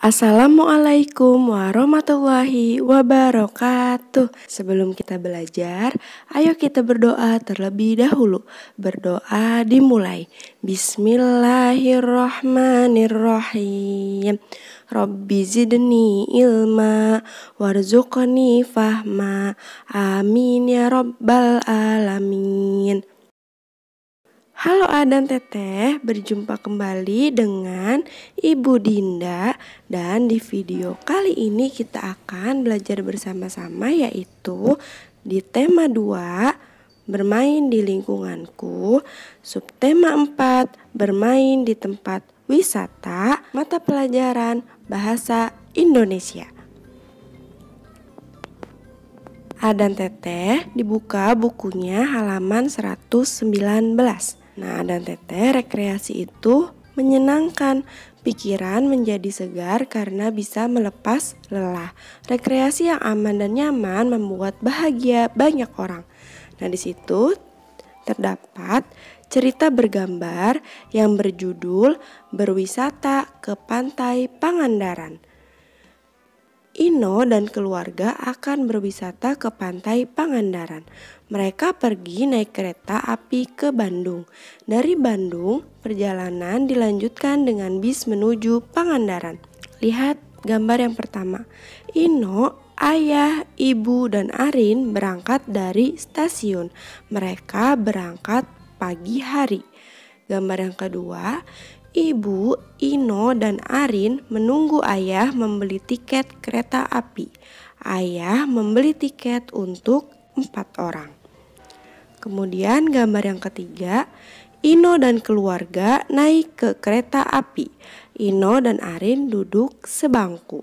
Assalamualaikum warahmatullahi wabarakatuh. Sebelum kita belajar, ayo kita berdoa terlebih dahulu. Berdoa dimulai. Bismillahirrahmanirrahim. Rabbi zidni ilma warzuqni fahma. Amin ya rabbal alamin. Halo dan Teteh, berjumpa kembali dengan Ibu Dinda dan di video kali ini kita akan belajar bersama-sama yaitu di tema 2 bermain di lingkunganku, subtema 4 bermain di tempat wisata, mata pelajaran bahasa Indonesia. Adan Teteh dibuka bukunya halaman 119. Nah, dan teteh rekreasi itu menyenangkan. Pikiran menjadi segar karena bisa melepas lelah. Rekreasi yang aman dan nyaman membuat bahagia banyak orang. Nah, di situ terdapat cerita bergambar yang berjudul "Berwisata ke Pantai Pangandaran". Ino dan keluarga akan berwisata ke pantai Pangandaran. Mereka pergi naik kereta api ke Bandung. Dari Bandung, perjalanan dilanjutkan dengan bis menuju Pangandaran. Lihat gambar yang pertama. Ino, ayah, ibu, dan Arin berangkat dari stasiun. Mereka berangkat pagi hari. Gambar yang kedua, Ibu, Ino, dan Arin menunggu ayah membeli tiket kereta api. Ayah membeli tiket untuk empat orang. Kemudian gambar yang ketiga, Ino dan keluarga naik ke kereta api. Ino dan Arin duduk sebangku.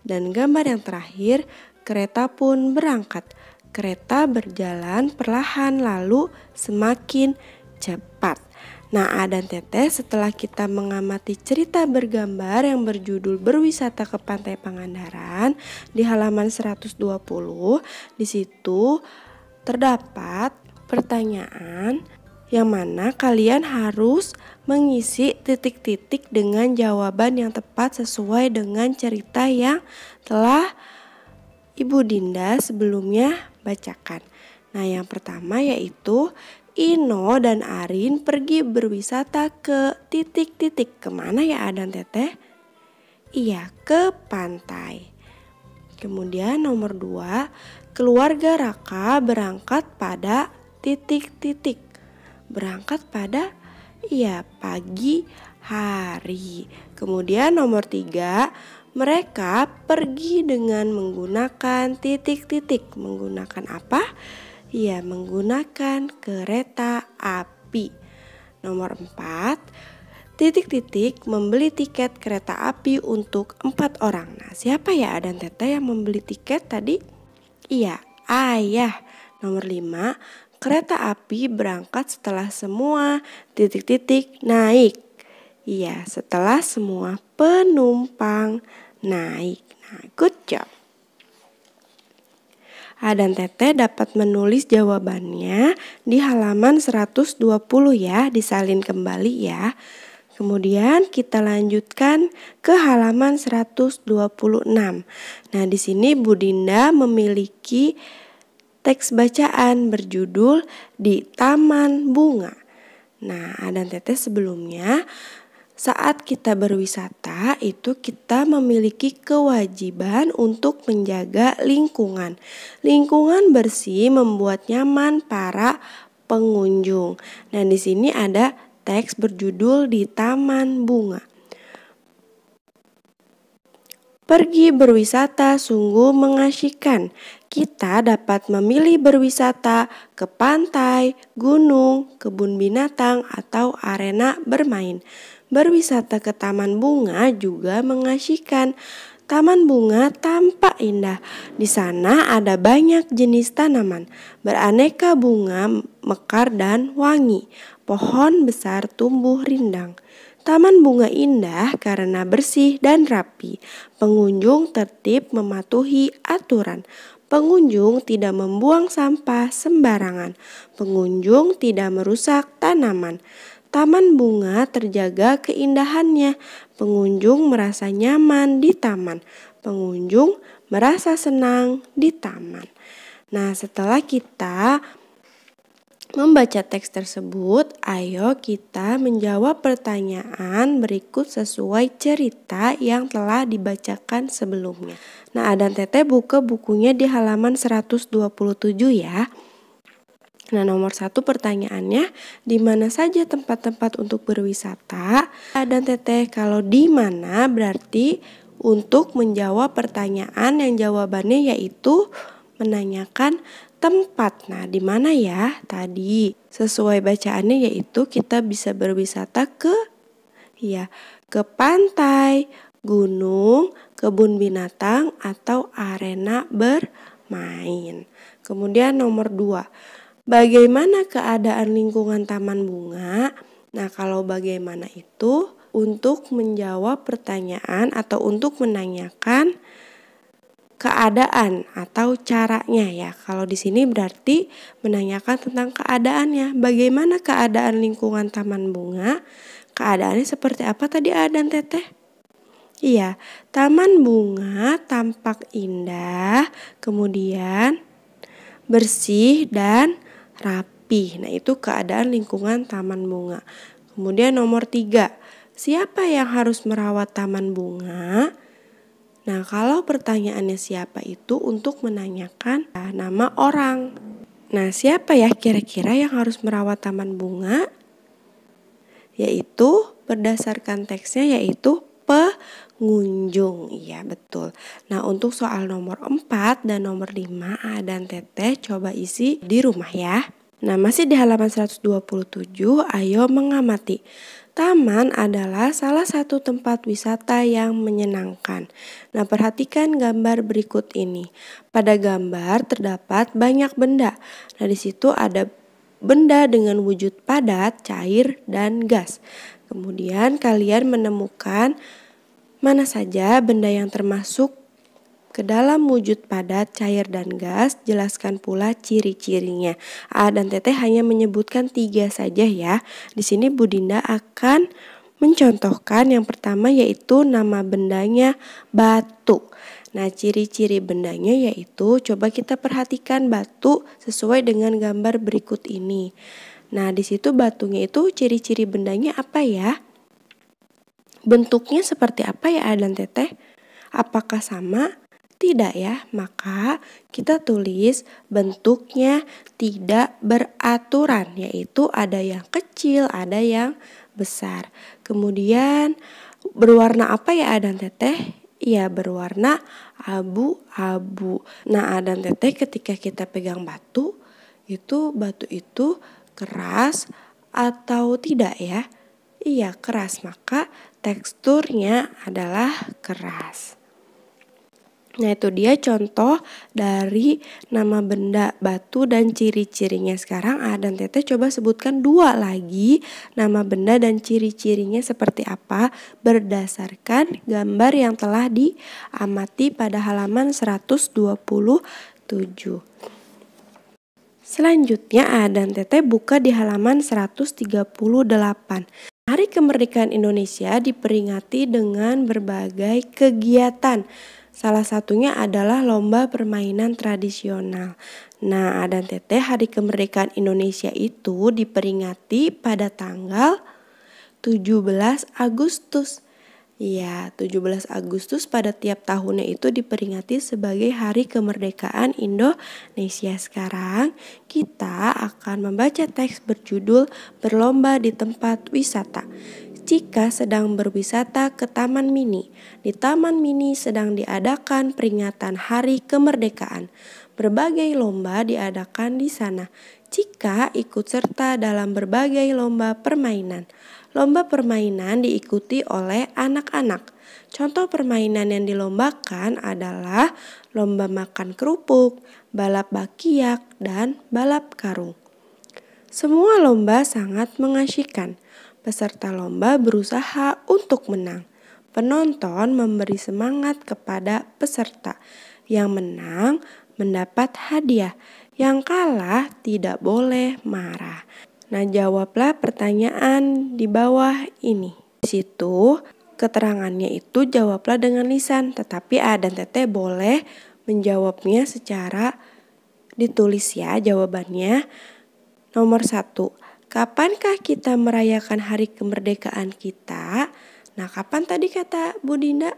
Dan gambar yang terakhir, kereta pun berangkat. Kereta berjalan perlahan lalu semakin cepat. Nah, A dan Teteh setelah kita mengamati cerita bergambar yang berjudul Berwisata ke Pantai Pangandaran di halaman 120, di situ terdapat pertanyaan yang mana kalian harus mengisi titik-titik dengan jawaban yang tepat sesuai dengan cerita yang telah Ibu Dinda sebelumnya bacakan. Nah, yang pertama yaitu Ino dan Arin pergi berwisata ke titik-titik kemana ya Adan Teteh? Iya ke pantai. Kemudian nomor dua, keluarga Raka berangkat pada titik-titik. Berangkat pada iya pagi hari. Kemudian nomor tiga, mereka pergi dengan menggunakan titik-titik. Menggunakan apa? ia menggunakan kereta api. Nomor 4, titik-titik membeli tiket kereta api untuk empat orang. Nah, siapa ya Adan Tete yang membeli tiket tadi? Iya, ayah. Nomor 5, kereta api berangkat setelah semua titik-titik naik. Iya, setelah semua penumpang naik. Nah, good job. A dan Tete dapat menulis jawabannya di halaman 120 ya, disalin kembali ya. Kemudian kita lanjutkan ke halaman 126. Nah, di sini Bu Dinda memiliki teks bacaan berjudul Di Taman Bunga. Nah, A dan Tete sebelumnya saat kita berwisata itu kita memiliki kewajiban untuk menjaga lingkungan. Lingkungan bersih membuat nyaman para pengunjung. Dan di sini ada teks berjudul di taman bunga. Pergi berwisata sungguh mengasyikan kita dapat memilih berwisata ke pantai, gunung, kebun binatang, atau arena bermain. Berwisata ke taman bunga juga mengasihkan. Taman bunga tampak indah. Di sana ada banyak jenis tanaman, beraneka bunga mekar dan wangi. Pohon besar tumbuh rindang. Taman bunga indah karena bersih dan rapi. Pengunjung tertib mematuhi aturan. Pengunjung tidak membuang sampah sembarangan. Pengunjung tidak merusak tanaman. Taman bunga terjaga keindahannya. Pengunjung merasa nyaman di taman. Pengunjung merasa senang di taman. Nah, setelah kita membaca teks tersebut, ayo kita menjawab pertanyaan berikut sesuai cerita yang telah dibacakan sebelumnya. Nah, Adan Tete buka bukunya di halaman 127 ya. Nah, nomor satu pertanyaannya, di mana saja tempat-tempat untuk berwisata? Adan teteh, kalau di mana berarti untuk menjawab pertanyaan yang jawabannya yaitu menanyakan tempat. Nah, di mana ya? Tadi sesuai bacaannya yaitu kita bisa berwisata ke ya, ke pantai, gunung, kebun binatang atau arena bermain. Kemudian nomor dua, bagaimana keadaan lingkungan taman bunga? Nah, kalau bagaimana itu untuk menjawab pertanyaan atau untuk menanyakan keadaan atau caranya ya. Kalau di sini berarti menanyakan tentang keadaannya. Bagaimana keadaan lingkungan taman bunga? Keadaannya seperti apa tadi Adan Teteh? Iya, taman bunga tampak indah, kemudian bersih dan rapi. Nah, itu keadaan lingkungan taman bunga. Kemudian nomor tiga, siapa yang harus merawat taman bunga? Nah, kalau pertanyaannya siapa itu untuk menanyakan ah, nama orang. Nah, siapa ya kira-kira yang harus merawat taman bunga? Yaitu berdasarkan teksnya yaitu pengunjung. Iya, betul. Nah, untuk soal nomor 4 dan nomor 5 A dan Teteh coba isi di rumah ya. Nah, masih di halaman 127, ayo mengamati. Taman adalah salah satu tempat wisata yang menyenangkan. Nah, perhatikan gambar berikut ini. Pada gambar terdapat banyak benda. Nah, di situ ada benda dengan wujud padat, cair, dan gas. Kemudian kalian menemukan mana saja benda yang termasuk ke dalam wujud padat, cair, dan gas, jelaskan pula ciri-cirinya. A dan TT hanya menyebutkan tiga saja ya. Di sini Bu Dinda akan mencontohkan yang pertama yaitu nama bendanya batu. Nah, ciri-ciri bendanya yaitu coba kita perhatikan batu sesuai dengan gambar berikut ini. Nah, di situ batunya itu ciri-ciri bendanya apa ya? Bentuknya seperti apa ya A dan Teteh? Apakah sama tidak ya, maka kita tulis bentuknya tidak beraturan, yaitu ada yang kecil, ada yang besar. Kemudian berwarna apa ya adan teteh? Ya berwarna abu-abu. Nah adan teteh ketika kita pegang batu, itu batu itu keras atau tidak ya? Iya keras, maka teksturnya adalah keras. Nah, itu dia contoh dari nama benda batu dan ciri-cirinya. Sekarang A dan Teteh coba sebutkan dua lagi nama benda dan ciri-cirinya seperti apa berdasarkan gambar yang telah diamati pada halaman 127. Selanjutnya A dan Teteh buka di halaman 138. Hari Kemerdekaan Indonesia diperingati dengan berbagai kegiatan Salah satunya adalah lomba permainan tradisional. Nah, Adan Teteh Hari Kemerdekaan Indonesia itu diperingati pada tanggal 17 Agustus. Ya, 17 Agustus pada tiap tahunnya itu diperingati sebagai Hari Kemerdekaan Indonesia. Sekarang kita akan membaca teks berjudul Berlomba di Tempat Wisata jika sedang berwisata ke Taman Mini. Di Taman Mini sedang diadakan peringatan Hari Kemerdekaan. Berbagai lomba diadakan di sana. Jika ikut serta dalam berbagai lomba permainan. Lomba permainan diikuti oleh anak-anak. Contoh permainan yang dilombakan adalah lomba makan kerupuk, balap bakiak, dan balap karung. Semua lomba sangat mengasyikan. Peserta lomba berusaha untuk menang. Penonton memberi semangat kepada peserta. Yang menang mendapat hadiah, yang kalah tidak boleh marah. Nah, jawablah pertanyaan di bawah ini. Di situ keterangannya itu jawablah dengan lisan, tetapi A dan TT boleh menjawabnya secara ditulis ya jawabannya. Nomor satu, kapankah kita merayakan hari kemerdekaan kita? Nah, kapan tadi kata Bu Dinda?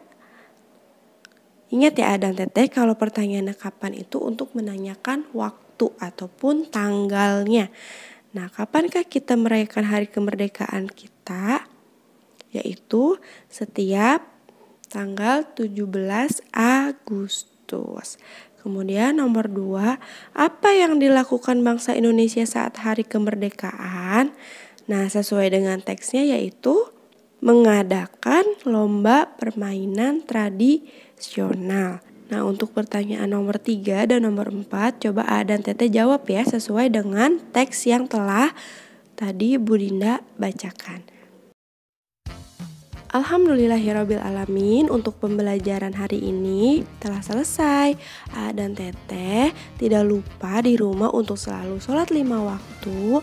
Ingat ya Adang Teteh kalau pertanyaannya kapan itu untuk menanyakan waktu ataupun tanggalnya. Nah, kapankah kita merayakan hari kemerdekaan kita? Yaitu setiap tanggal 17 Agustus. Kemudian nomor dua, apa yang dilakukan bangsa Indonesia saat hari kemerdekaan? Nah, sesuai dengan teksnya yaitu mengadakan lomba permainan tradisional. Nah, untuk pertanyaan nomor tiga dan nomor empat coba A dan Tete jawab ya sesuai dengan teks yang telah tadi Bu Dinda bacakan. Alhamdulillahirabbil alamin untuk pembelajaran hari ini telah selesai. A dan Teteh tidak lupa di rumah untuk selalu sholat lima waktu,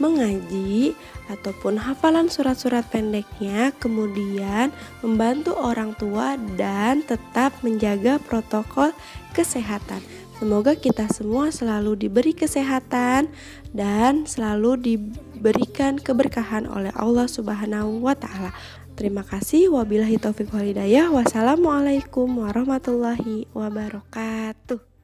mengaji ataupun hafalan surat-surat pendeknya, kemudian membantu orang tua dan tetap menjaga protokol kesehatan. Semoga kita semua selalu diberi kesehatan dan selalu diberikan keberkahan oleh Allah Subhanahu wa taala. Terima kasih. Wabillahi taufiq walhidayah. Wassalamualaikum warahmatullahi wabarakatuh.